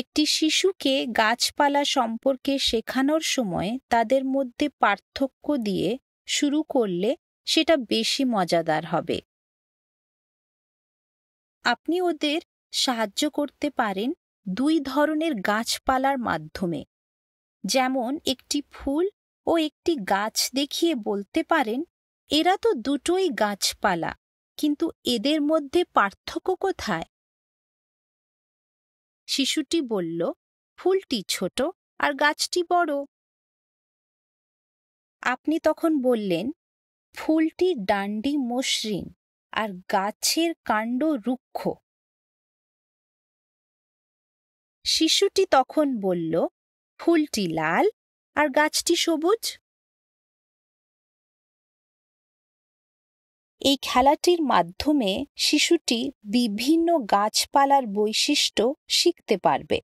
একটি শিশুকে গাছপালা সম্পর্কে শেখানোর সময় তাদের মধ্যে পার্থক্য দিয়ে শুরু করলে সেটা বেশি মজাদার হবে আপনি ওদের সাহায্য করতে পারেন দুই ধরনের গাছপালার মাধ্যমে যেমন একটি ফুল ও একটি গাছ দেখিয়ে বলতে পারেন এরা তো দুটোই গাছপালা কিন্তু এদের মধ্যে পার্থক্য কোথায় শিশুটি বলল ফুলটি ছোট আর গাছটি বড় আপনি তখন বললেন ফুলটি ডান্ডি মসৃণ আর গাছের কাণ্ড রুক্ষ শিশুটি তখন বলল ফুলটি লাল আর গাছটি সবুজ এই খেলাটির মাধ্যমে শিশুটি বিভিন্ন গাছপালার বৈশিষ্ট্য শিখতে পারবে